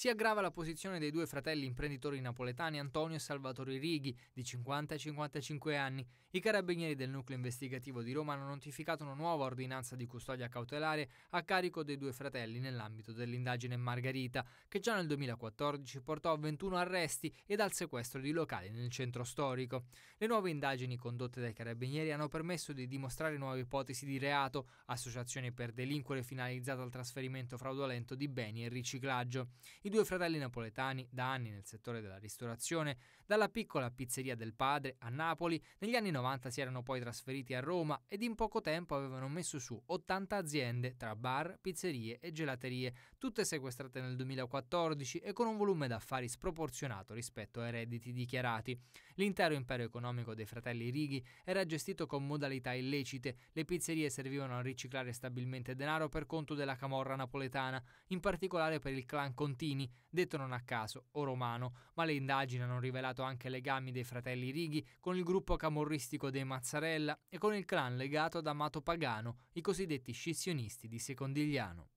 Si aggrava la posizione dei due fratelli imprenditori napoletani Antonio e Salvatore Righi, di 50 e 55 anni. I carabinieri del nucleo investigativo di Roma hanno notificato una nuova ordinanza di custodia cautelare a carico dei due fratelli nell'ambito dell'indagine Margherita, che già nel 2014 portò a 21 arresti ed al sequestro di locali nel centro storico. Le nuove indagini condotte dai carabinieri hanno permesso di dimostrare nuove ipotesi di reato, associazione per delinquere finalizzata al trasferimento fraudolento di beni e riciclaggio. I due fratelli napoletani, da anni nel settore della ristorazione, dalla piccola pizzeria del padre a Napoli, negli anni 90 si erano poi trasferiti a Roma ed in poco tempo avevano messo su 80 aziende tra bar, pizzerie e gelaterie, tutte sequestrate nel 2014 e con un volume d'affari sproporzionato rispetto ai redditi dichiarati. L'intero impero economico dei fratelli Righi era gestito con modalità illecite, le pizzerie servivano a riciclare stabilmente denaro per conto della camorra napoletana, in particolare per il clan Contini Rimini, detto non a caso, o romano, ma le indagini hanno rivelato anche legami dei fratelli Righi con il gruppo camorristico dei Mazzarella e con il clan legato ad Amato Pagano, i cosiddetti scissionisti di Secondigliano.